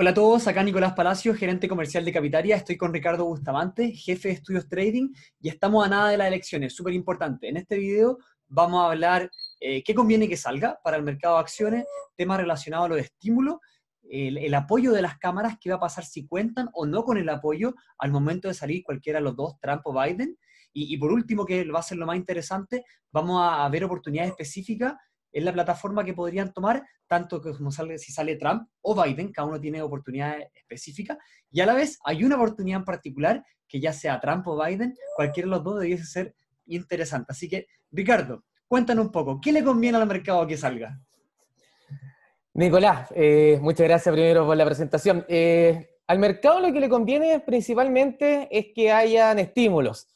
Hola a todos, acá Nicolás Palacios, gerente comercial de Capitaria. Estoy con Ricardo Bustamante, jefe de estudios trading, y estamos a nada de las elecciones, súper importante. En este video vamos a hablar eh, qué conviene que salga para el mercado de acciones, temas relacionados a los estímulos, el, el, apoyo de las cámaras, qué va a pasar si cuentan o no con el apoyo al momento de salir cualquiera de los dos, Trump o Biden. Y, por último, que va a ser lo más interesante, vamos a ver oportunidades específicas es la plataforma que podrían tomar, tanto como si sale Trump o Biden, cada uno tiene oportunidades específicas, y a la vez hay una oportunidad en particular que ya sea Trump o Biden, cualquiera de los dos debiese ser interesante. Así que, Ricardo, cuéntanos un poco, ¿qué le conviene al mercado que salga? Nicolás, eh, muchas gracias primero por la presentación. Eh, al mercado lo que le conviene principalmente es que hayan estímulos.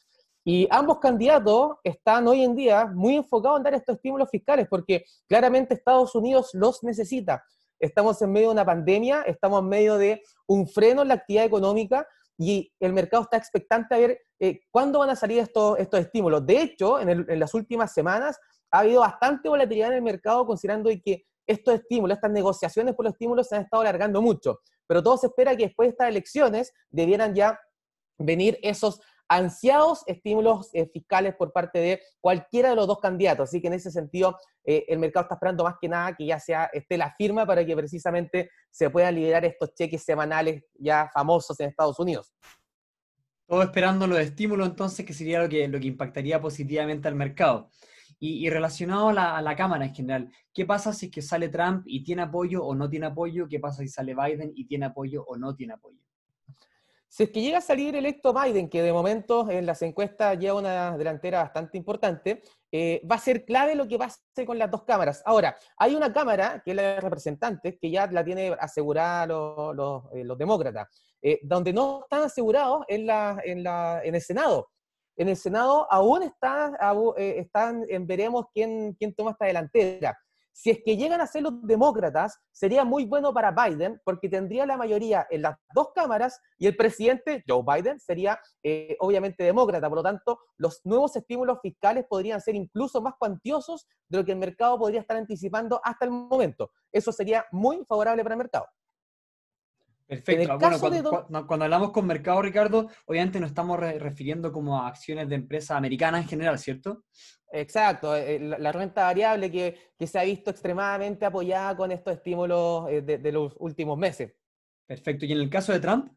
Y ambos candidatos están hoy en día muy enfocados en dar estos estímulos fiscales porque claramente Estados Unidos los necesita. Estamos en medio de una pandemia, estamos en medio de un freno en la actividad económica y el mercado está expectante a ver eh, cuándo van a salir estos, estos estímulos. De hecho, en, en, las últimas semanas ha habido bastante volatilidad en el mercado considerando que estos estímulos, estas negociaciones por los estímulos se han estado alargando mucho. Pero todo se espera que después de estas elecciones debieran ya venir esos ansiados estímulos eh, fiscales por parte de cualquiera de los dos candidatos. Así que en ese sentido, eh, el mercado está esperando más que nada que ya sea, esté la firma para que precisamente se puedan liberar estos cheques semanales ya famosos en Estados Unidos. Todo esperando los estímulos entonces, que sería lo que, lo que impactaría positivamente al mercado. Y, relacionado a la, Cámara en general, ¿qué pasa si que sale Trump y tiene apoyo o no tiene apoyo? ¿Qué pasa si sale Biden y tiene apoyo o no tiene apoyo? Si es que llega a salir electo Biden, que de momento en las encuestas lleva una delantera bastante importante, eh, va a ser clave lo que pase con las dos cámaras. Ahora, hay una cámara, que es la de representantes, que ya la tiene asegurada eh, los, demócratas. Eh, donde no están asegurados en, en, el Senado. En el Senado aún está, están veremos quién, quién toma esta delantera. Si es que llegan a ser los demócratas, sería muy bueno para Biden porque tendría la mayoría en las dos cámaras y el presidente, Joe Biden, sería eh, obviamente demócrata. Por lo tanto, los nuevos estímulos fiscales podrían ser incluso más cuantiosos de lo que el mercado podría estar anticipando hasta el momento. Eso sería muy favorable para el mercado. Perfecto. Ah, bueno, cuando, hablamos con mercado, Ricardo, obviamente nos estamos refiriendo como a acciones de empresas americanas en general, ¿cierto? Exacto. Eh, eh, la, renta variable que, se ha visto extremadamente apoyada con estos estímulos eh, de, los últimos meses. Perfecto. ¿Y en el caso de Trump?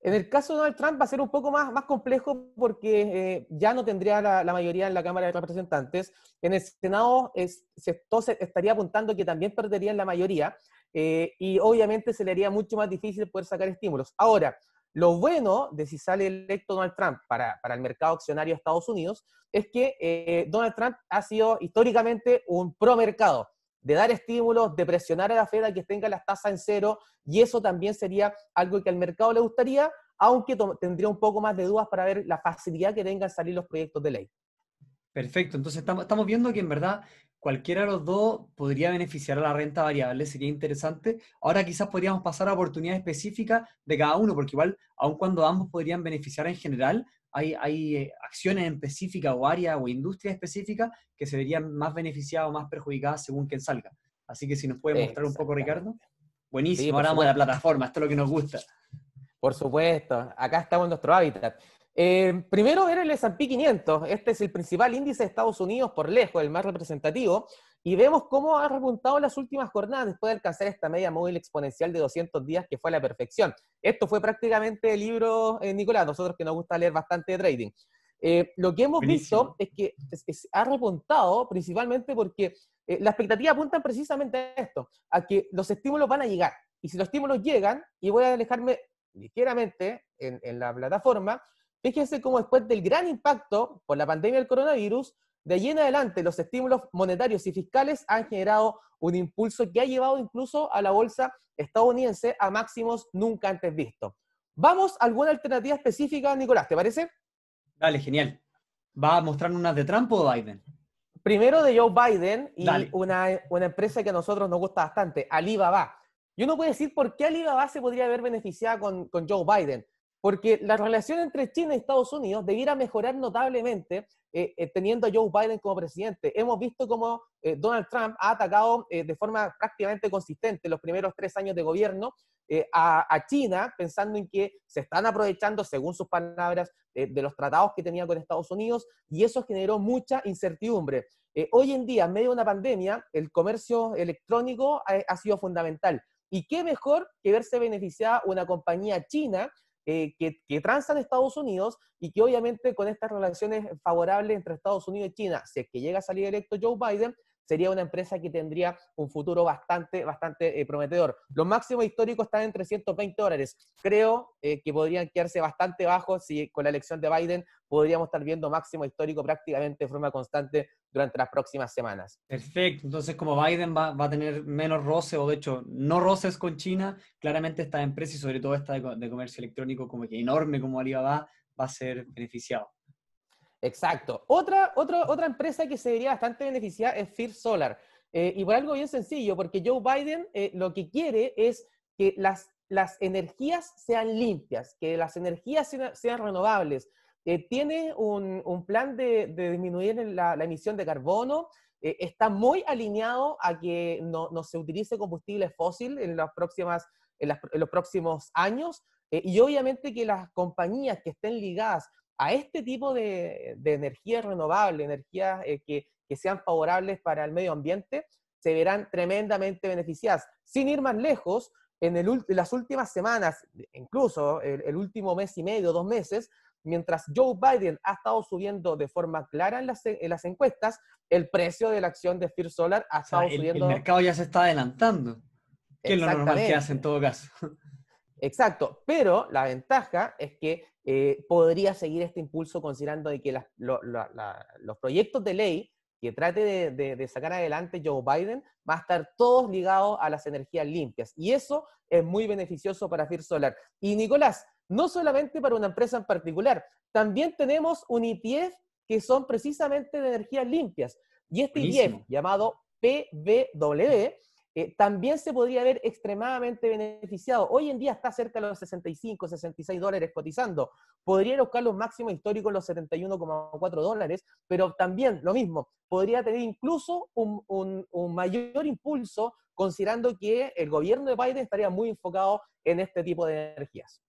En el caso de Donald Trump va a ser un poco más, más complejo porque ya no tendría la, mayoría en la Cámara de Representantes. En el Senado estaría apuntando que también perderían la mayoría. Eh, y obviamente se le haría mucho más difícil poder sacar estímulos. Ahora, lo bueno de si sale electo Donald Trump para, el mercado accionario de Estados Unidos es que eh, Donald Trump ha sido históricamente un pro mercado, de dar estímulos, de presionar a la Fed a que tenga las tasas en cero, y eso también sería algo que al mercado le gustaría, aunque tendría un poco más de dudas para ver la facilidad que tengan salir los proyectos de ley. Perfecto, entonces estamos, viendo que en verdad cualquiera de los dos podría beneficiar a la renta variable, sería interesante. Ahora quizás podríamos pasar a oportunidades específicas de cada uno, porque igual, aun cuando ambos podrían beneficiar en general, hay, hay eh, acciones específicas o áreas o industrias específicas que se verían más beneficiadas o más perjudicadas según quien salga. Así que si nos puede mostrar un poco, Ricardo. Buenísimo, ahora vamos a la plataforma, esto es lo que nos gusta. Por supuesto, acá estamos en nuestro hábitat. Eh, primero era el S&P 500, este es el principal índice de Estados Unidos por lejos, el más representativo, y vemos cómo ha repuntado las últimas jornadas después de alcanzar esta media móvil exponencial de 200 días que fue a la perfección. Esto fue prácticamente el libro, eh, Nicolás, nosotros que nos gusta leer bastante de trading. Eh, lo que hemos visto es que ha repuntado principalmente porque las expectativas apuntan precisamente a esto, a que los estímulos van a llegar. Y si los estímulos llegan, y voy a alejarme ligeramente en la plataforma, Fíjense cómo después del gran impacto por la pandemia del coronavirus, de allí en adelante los estímulos monetarios y fiscales han generado un impulso que ha llevado incluso a la bolsa estadounidense a máximos nunca antes vistos. Vamos a alguna alternativa específica, Nicolás, ¿te parece? Dale, genial. ¿Va a mostrar unas de Trump o Biden? Primero de Joe Biden y una, empresa que a nosotros nos gusta bastante, Alibaba. Yo no puedo decir por qué Alibaba se podría haber beneficiado con Joe Biden porque la relación entre China y Estados Unidos debiera mejorar notablemente eh, eh, teniendo a Joe Biden como presidente. Hemos visto cómo eh, Donald Trump ha atacado de forma prácticamente consistente los primeros tres años de gobierno a, China, pensando en que se están aprovechando, según sus palabras, de los tratados que tenía con Estados Unidos, y eso generó mucha incertidumbre. hoy en día, en medio de una pandemia, el comercio electrónico ha sido fundamental. ¿Y qué mejor que verse beneficiada una compañía china eh, que, que transan Estados Unidos y que obviamente con estas relaciones favorables entre Estados Unidos y China, si es que llega a salir electo Joe Biden, sería una empresa que tendría un futuro bastante, bastante eh, prometedor. Los máximos históricos están en 320 dólares. Creo eh, que podrían quedarse bastante bajos si con la elección de Biden podríamos estar viendo máximo histórico prácticamente de forma constante durante las próximas semanas. Perfecto. Entonces, como Biden va, a tener menos roce, o de hecho, no roces con China, claramente esta empresa y sobre todo esta de, de comercio electrónico, como que enorme como Alibaba, va a ser beneficiado. Exacto. Otra, otra, otra empresa que se vería bastante beneficiada es Fear Solar. Eh, y por algo bien sencillo, porque Joe Biden eh, lo que quiere es que las, energías sean limpias, que las energías sean, renovables. Eh, tiene un, plan de, disminuir la, emisión de carbono, está muy alineado a que no, se utilice combustible fósil en, las próximas, en los próximos años, y obviamente que las compañías que estén ligadas a este tipo de, energías renovables, energías eh, que, sean favorables para el medio ambiente, se verán tremendamente beneficiadas. Sin ir más lejos, en las últimas semanas, incluso el, último mes y medio, dos meses, mientras Joe Biden ha estado subiendo de forma clara en las, encuestas, el precio de la acción de Fear Solar ha estado subiendo. El mercado ya se está adelantando, que es lo normal que hace en todo caso. Exacto, pero la ventaja es que eh, podría seguir este impulso considerando de que los proyectos de ley que trate de, sacar adelante Joe Biden va a estar todos ligados a las energías limpias. Y eso es muy beneficioso para Fir Solar. Y Nicolás, no solamente para una empresa en particular, también tenemos un ITF que son precisamente de energías limpias. Y este Buenísimo. llamado PBW, eh, también se podría ver extremadamente beneficiado. Hoy en día está cerca de los 65, 66 dólares cotizando. Podría buscar los máximos históricos, los 71,4 dólares, pero también lo mismo, podría tener incluso un, un mayor impulso considerando que el gobierno de Biden estaría muy enfocado en este tipo de energías.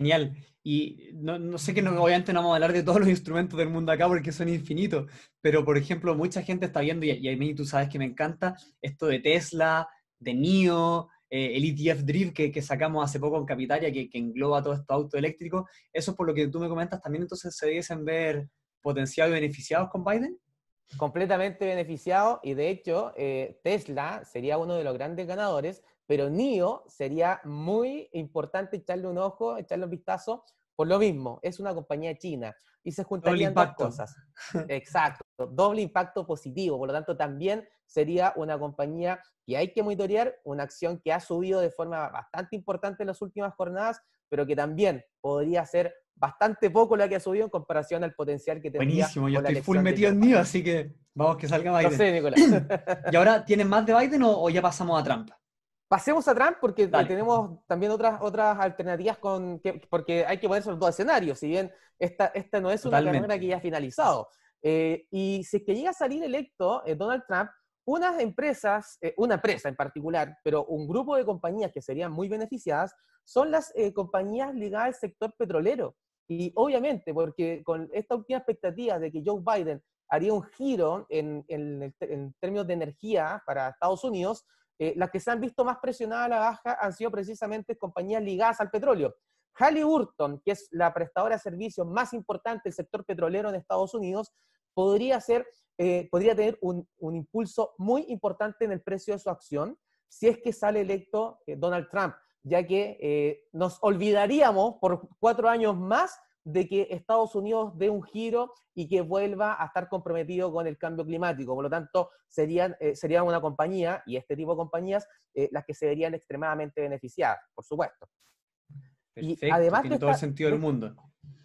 Genial. Y no, sé que no, obviamente no vamos a hablar de todos los instrumentos del mundo acá porque son infinitos, pero por ejemplo, mucha gente está viendo, y, y a mí tú sabes que me encanta, esto de Tesla, de NIO, eh, el ETF Drift que, sacamos hace poco en Capitalia, que, que engloba todo esto auto eléctrico. Eso por lo que tú me comentas, también entonces se debiesen ver potenciados y beneficiados con Biden. Completamente beneficiados, y de hecho, eh, Tesla sería uno de los grandes ganadores pero NIO sería muy importante echarle un ojo, echarle un vistazo, por lo mismo, es una compañía china y se juntarían dos cosas. Exacto, doble impacto positivo, por lo tanto también sería una compañía que hay que monitorear, una acción que ha subido de forma bastante importante en las últimas jornadas, pero que también podría ser bastante poco la que ha subido en comparación al potencial que tenía. Buenísimo, yo estoy full metido en NIO, así que vamos que salga Biden. Nicolás. ¿Y ahora tienen más de Biden o, ya pasamos a trampa? Pasemos a Trump porque eh, tenemos también otras, otras alternativas con que, porque hay que poner sobre dos escenarios, si bien esta, esta no es una carrera que ya ha finalizado. Eh, y si es que llega a salir electo eh, Donald Trump, unas empresas, una empresa en particular, pero un grupo de compañías que serían muy beneficiadas, son las compañías ligadas al sector petrolero. Y obviamente, porque con esta última expectativa de que Joe Biden haría un giro en, en, en términos de energía para Estados Unidos, eh, las que se han visto más presionadas a la baja han sido precisamente compañías ligadas al petróleo. Halliburton, que es la prestadora de servicios más importante del sector petrolero en Estados Unidos, podría, eh, tener un, impulso muy importante en el precio de su acción si es que sale electo eh, Donald Trump, ya que nos olvidaríamos por cuatro años más de que Estados Unidos dé un giro y que vuelva a estar comprometido con el cambio climático. Por lo tanto, serían, eh, una compañía y este tipo de compañías eh, las que se verían extremadamente beneficiadas, por supuesto. Perfecto, y además todo el sentido del mundo.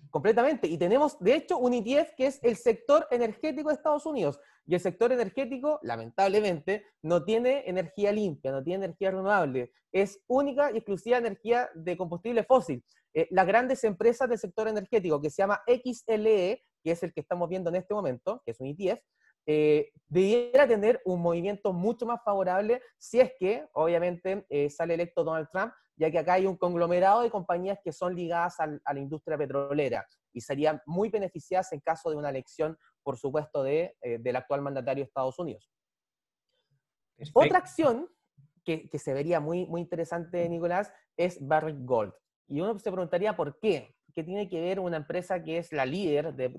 Completamente. Y tenemos, de hecho, un ETF que es el sector energético de Estados Unidos. Y el sector energético, lamentablemente, no tiene energía limpia, no tiene energía renovable. Es única y exclusiva energía de combustible fósil. Eh, las grandes empresas del sector energético, que se llama XLE, que es el que estamos viendo en este momento, que es un ETF, eh, debiera tener un movimiento mucho más favorable si es que, obviamente, eh, sale electo Donald Trump, ya que acá hay un conglomerado de compañías que son ligadas a la industria petrolera y serían muy beneficiadas en caso de una elección, por supuesto, de, del actual mandatario de Estados Unidos. Otra acción que, se vería muy, muy interesante, Nicolás, es Barrick Gold. Y uno se preguntaría por qué. ¿Qué tiene que ver una empresa que es la líder de,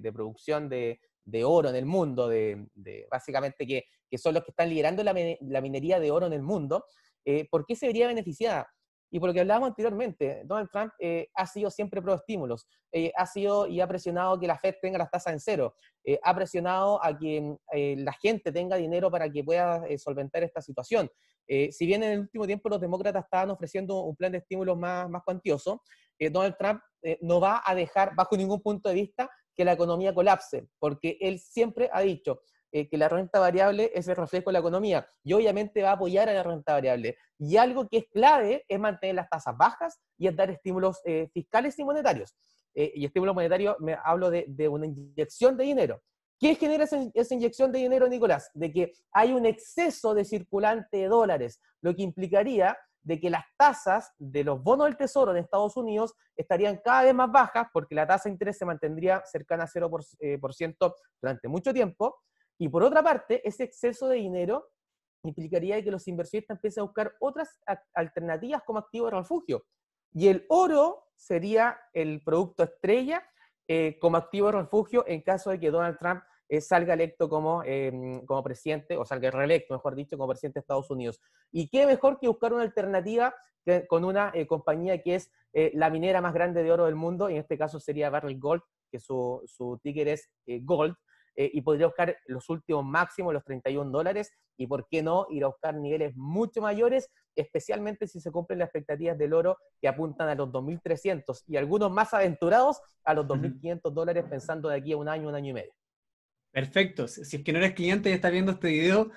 de, producción de, oro en el mundo, de, básicamente que, que, son los que están liderando la, minería de oro en el mundo? Eh, ¿Por qué se vería beneficiada? Y por lo que hablábamos anteriormente, Donald Trump eh, ha sido siempre pro estímulos, eh, ha sido y ha presionado que la Fed tenga las tasas en cero, eh, ha presionado a que la gente tenga dinero para que pueda solventar esta situación. si bien en el último tiempo los demócratas estaban ofreciendo un plan de estímulos más, más cuantioso, Donald Trump no va a dejar bajo ningún punto de vista que la economía colapse, porque él siempre ha dicho, eh, que la renta variable es el reflejo de la economía y obviamente va a apoyar a la renta variable. Y algo que es clave es mantener las tasas bajas y es dar estímulos eh, fiscales y monetarios. Eh, y estímulo monetario, me hablo de, una inyección de dinero. ¿Qué genera esa, inyección de dinero, Nicolás? De que hay un exceso de circulante de dólares, lo que implicaría de que las tasas de los bonos del Tesoro de Estados Unidos estarían cada vez más bajas porque la tasa de interés se mantendría cercana a 0% durante mucho tiempo y por otra parte, ese exceso de dinero implicaría que los inversionistas empiecen a buscar otras alternativas como activo de refugio. Y el oro sería el producto estrella eh, como activo de refugio en caso de que Donald Trump eh, salga electo como, em, como presidente, o salga reelecto, mejor dicho, como presidente de Estados Unidos. ¿Y qué mejor que buscar una alternativa con una eh, compañía que es la minera más grande de oro del mundo, y en este caso sería Barrel Gold, que su, su ticker es Gold, eh, y podría buscar los últimos máximos, los 31 dólares, y por qué no ir a buscar niveles mucho mayores, especialmente si se cumplen las expectativas del oro que apuntan a los 2.300 y algunos más aventurados a los 2.500 dólares pensando de aquí a un año, un año y medio. Perfecto. Si es que no eres cliente y estás viendo este video,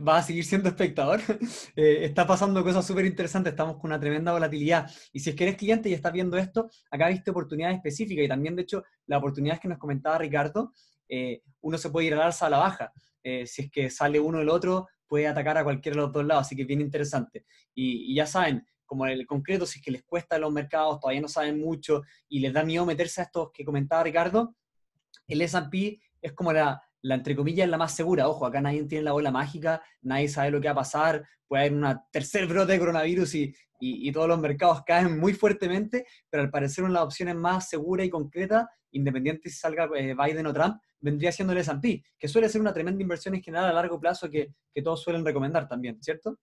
vas a seguir siendo espectador. Eh, está pasando cosas súper interesantes. Estamos con una tremenda volatilidad. Y si es que eres cliente y estás viendo esto, acá viste oportunidades específicas. Y también, de hecho, las oportunidades que nos comentaba Ricardo eh, uno se puede ir al alza a la baja. Eh, si es que sale uno el otro, puede atacar a cualquiera de los dos lados, así que viene bien interesante. Y, ya saben, como en el concreto, si es que les cuesta a los mercados, todavía no saben mucho y les da miedo meterse a estos que comentaba Ricardo, el S&P es como la, entre comillas, la más segura. Ojo, acá nadie tiene la bola mágica, nadie sabe lo que va a pasar, puede haber una tercer brote de coronavirus y, y, todos los mercados caen muy fuertemente, pero al parecer una de las opciones más segura y concreta, independiente si salga eh, Biden o Trump, vendría siendo el S&P, que suele ser una tremenda inversión en general a largo plazo que, todos suelen recomendar también, ¿cierto?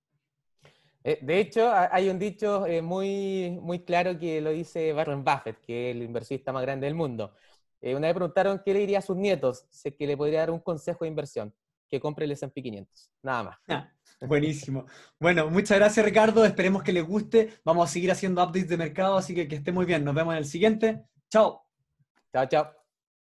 Eh, de hecho, hay un dicho eh, muy, muy claro que lo dice Warren Buffett, que es el inversionista más grande del mundo. Eh, una vez preguntaron qué le diría a sus nietos, sé que le podría dar un consejo de inversión, que compre el S&P 500, nada más. Ah, buenísimo. Bueno, muchas gracias Ricardo, esperemos que les guste, vamos a seguir haciendo updates de mercado, así que que esté muy bien, nos vemos en el siguiente. Chao. Chao, chao.